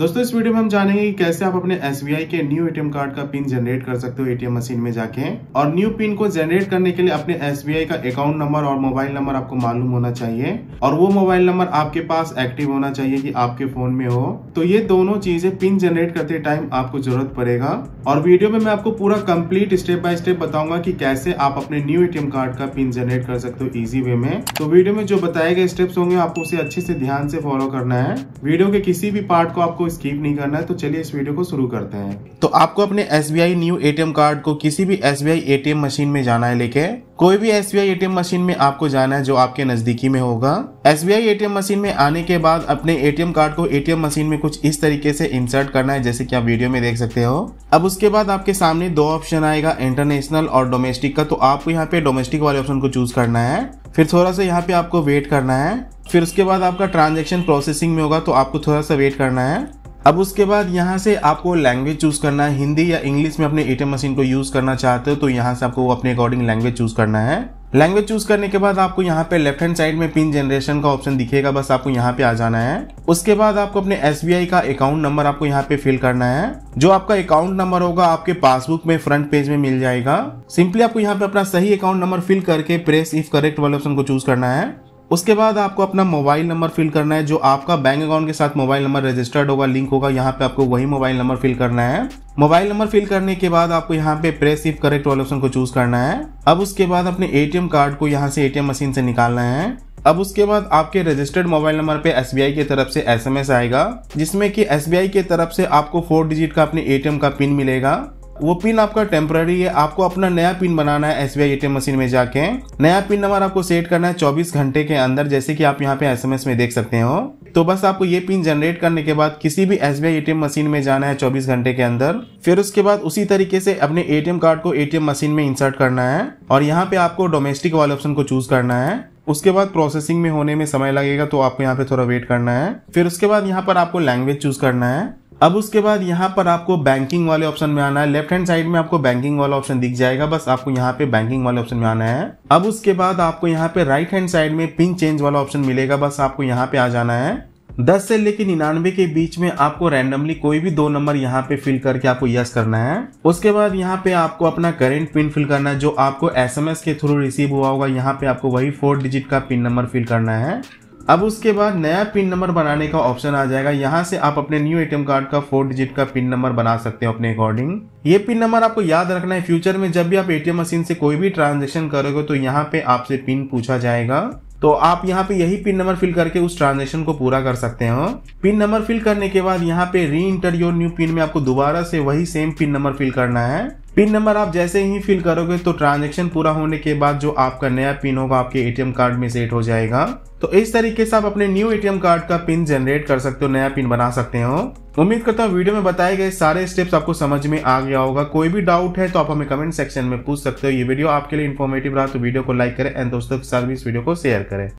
दोस्तों इस वीडियो में हम जानेंगे कि कैसे आप अपने एस के न्यू एटीएम कार्ड का पिन जनरेट कर सकते हो एटीएम मशीन में जाके और न्यू पिन को जनरेट करने के लिए अपने एस का अकाउंट नंबर और मोबाइल नंबर आपको मालूम होना चाहिए और वो मोबाइल नंबर आपके पास एक्टिव होना चाहिए कि आपके फोन में हो तो ये दोनों चीजें पिन जनरेट करते टाइम आपको जरूरत पड़ेगा और वीडियो में मैं आपको पूरा कम्प्लीट स्टेप बाय स्टेप बताऊंगा की कैसे आप अपने न्यू एटीएम कार्ड का पिन जनरेट कर सकते हो इजी वे में तो वीडियो में जो बताए गए स्टेप्स होंगे आपको उसे अच्छे से ध्यान से फॉलो करना है वीडियो के किसी भी पार्ट को आपको स्कीप नहीं करना है तो चलिए इस वीडियो को शुरू करते हैं तो आपको अपने एस न्यू एम कार्ड को किसी भी एस एम मशीन में जाना है लेके कोई भी एस एम मशीन में आपको जाना है जो आपके नजदीकी में होगा एस एम मशीन में आने के बाद अपने एटीएम कार्ड को एम मशीन में कुछ इस तरीके से इंसर्ट करना है जैसे कि आप वीडियो में देख सकते हो अब उसके बाद आपके सामने दो ऑप्शन आएगा इंटरनेशनल और डोमेस्टिक का तो आपको यहाँ पे डोमेस्टिक वाले ऑप्शन को चूज करना है फिर थोड़ा सा यहाँ पे आपको वेट करना है फिर उसके बाद आपका ट्रांजेक्शन प्रोसेसिंग में होगा तो आपको थोड़ा सा वेट करना है अब उसके बाद यहाँ से आपको लैंग्वेज चूज़ करना है हिंदी या इंग्लिश में अपने एटीएम मशीन को यूज़ करना चाहते हो तो यहाँ से आपको अपने अकॉर्डिंग लैंग्वेज चूज़ करना है लैंग्वेज चूज करने के बाद आपको यहाँ पे लेफ्ट हैंड साइड में पिन जनरेशन का ऑप्शन दिखेगा बस आपको यहाँ पे आ जाना है उसके बाद आपको अपने एस का अकाउंट नंबर आपको यहाँ पे फिल करना है जो आपका अकाउंट नंबर होगा आपके पासबुक में फ्रंट पेज में मिल जाएगा सिंपली आपको यहाँ पे अपना सही अकाउंट नंबर फिल करके प्रेस इफ करेक्ट वाले ऑप्शन को चूज करना है उसके बाद आपको अपना मोबाइल नंबर फिल करना है जो आपका बैंक अकाउंट के साथ मोबाइल नंबर रजिस्टर्ड होगा लिंक होगा यहाँ पे आपको वही मोबाइल नंबर फिल करना है मोबाइल नंबर फिल करने के बाद आपको यहाँ पे प्रेस इफ करेक्ट वाले ऑप्शन को चूज करना है अब उसके बाद अपने एटीएम कार्ड को यहाँ से एटीएम मशीन से निकालना है अब उसके बाद आपके रजिस्टर्ड मोबाइल नंबर पे एस की तरफ से एस आएगा जिसमें कि एस की तरफ से आपको फोर डिजिट का अपने एटीएम का पिन मिलेगा वो पिन आपका टेम्पररी है आपको अपना नया पिन बनाना है एस बी मशीन में जाके नया पिन नंबर आपको सेट करना है चौबीस घंटे के अंदर जैसे कि आप यहाँ पे एस में देख सकते हो तो बस आपको ये पिन जनरेट करने के बाद किसी भी एस बी मशीन में जाना है चौबीस घंटे के अंदर फिर उसके बाद उसी तरीके से अपने ए कार्ड को ए मशीन में इंसर्ट करना है और यहाँ पे आपको डोमेस्टिक वाले ऑप्शन को चूज करना है उसके बाद प्रोसेसिंग में होने में समय लगेगा तो आपको यहाँ पे थोड़ा वेट करना है फिर उसके बाद यहाँ पर आपको लैंग्वेज चूज करना है अब उसके बाद यहाँ पर आपको बैंकिंग वाले ऑप्शन में आना है लेफ्ट हैंड साइड में आपको बैंकिंग वाला ऑप्शन दिख जाएगा बस आपको यहाँ पे बैंकिंग वाले ऑप्शन में आना है अब उसके बाद आपको यहाँ पे राइट हैंड साइड में पिन चेंज वाला ऑप्शन मिलेगा बस आपको यहाँ पे आ जाना है दस से लेकर निन्यानवे के बीच में आपको रैंडमली कोई भी दो नंबर यहाँ पे फिल करके आपको यस करना है उसके बाद यहाँ पे आपको अपना करेंट पिन फिल करना है जो आपको एस के थ्रू रिसीव हुआ होगा यहाँ पे आपको वही फोर डिजिट का पिन नंबर फिल करना है अब उसके बाद नया पिन नंबर बनाने का ऑप्शन आ जाएगा यहाँ से आप अपने न्यू एटीएम कार्ड का फोर डिजिट का पिन नंबर बना सकते हो अपने अकॉर्डिंग ये पिन नंबर आपको याद रखना है फ्यूचर में जब भी आप एटीएम मशीन से कोई भी ट्रांजेक्शन करोगे तो यहाँ पे आपसे पिन पूछा जाएगा तो आप यहाँ पे यही पिन नंबर फिल करके उस ट्रांजेक्शन को पूरा कर सकते हो पिन नंबर फिल करने के बाद यहाँ पे री इंटर योर न्यू पिन में आपको दोबारा से वही सेम पिन नंबर फिल करना है पिन नंबर आप जैसे ही फिल करोगे तो ट्रांजेक्शन पूरा होने के बाद जो आपका नया पिन होगा आपके एटीएम कार्ड में सेट हो जाएगा तो इस तरीके से आप अपने न्यू एटीएम कार्ड का पिन जनरेट कर सकते हो नया पिन बना सकते हो उम्मीद करता हूँ वीडियो में बताए गए सारे स्टेप्स आपको समझ में आ गया होगा कोई भी डाउट है तो आप हमें कमेंट सेक्शन में पूछ सकते हो ये वीडियो आपके लिए इन्फॉर्मेटिव रहा तो वीडियो को लाइक करें एंड दोस्तों के साथ भी इस वीडियो को शेयर करें